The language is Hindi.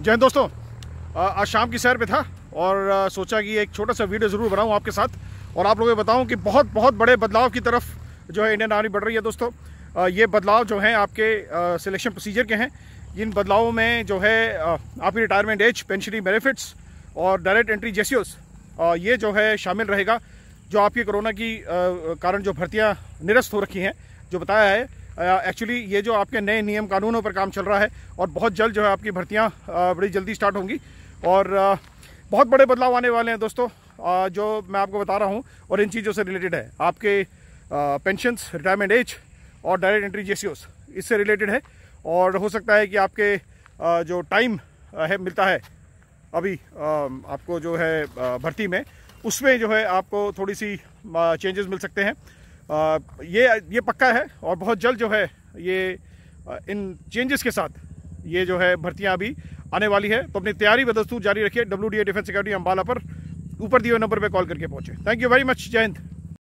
जय दोस्तों आज शाम की सैर पे था और सोचा कि एक छोटा सा वीडियो ज़रूर बनाऊँ आपके साथ और आप लोगों को बताऊँ कि बहुत बहुत बड़े बदलाव की तरफ जो है इंडियन आर्मी बढ़ रही है दोस्तों ये बदलाव जो हैं आपके सिलेक्शन प्रोसीजर के हैं इन बदलावों में जो है आपकी रिटायरमेंट एज पेंशनी बेनिफिट्स और डायरेक्ट एंट्री जेसीओस ये जो है शामिल रहेगा जो आपकी कोरोना की कारण जो भर्तियाँ निरस्त हो रखी हैं जो बताया है एक्चुअली ये जो आपके नए नियम कानूनों पर काम चल रहा है और बहुत जल्द जो है आपकी भर्तियाँ बड़ी जल्दी स्टार्ट होंगी और बहुत बड़े बदलाव आने वाले हैं दोस्तों जो मैं आपको बता रहा हूँ और इन चीज़ों से रिलेटेड है आपके पेंशन्स रिटायरमेंट एज और डायरेक्ट एंट्री जेसीओस इससे रिलेटेड है और हो सकता है कि आपके जो टाइम है मिलता है अभी आपको जो है भर्ती में उसमें जो है आपको थोड़ी सी चेंजेस मिल सकते हैं ये ये पक्का है और बहुत जल्द जो है ये इन चेंजेस के साथ ये जो है भर्तियाँ अभी आने वाली है तो अपनी तैयारी बदस्तूर जारी रखिए डब्ल्यू डिफेंस सिक्योरिटी अम्बाला पर ऊपर दिए नंबर पर कॉल करके पहुँचे थैंक यू वेरी मच जय हिंद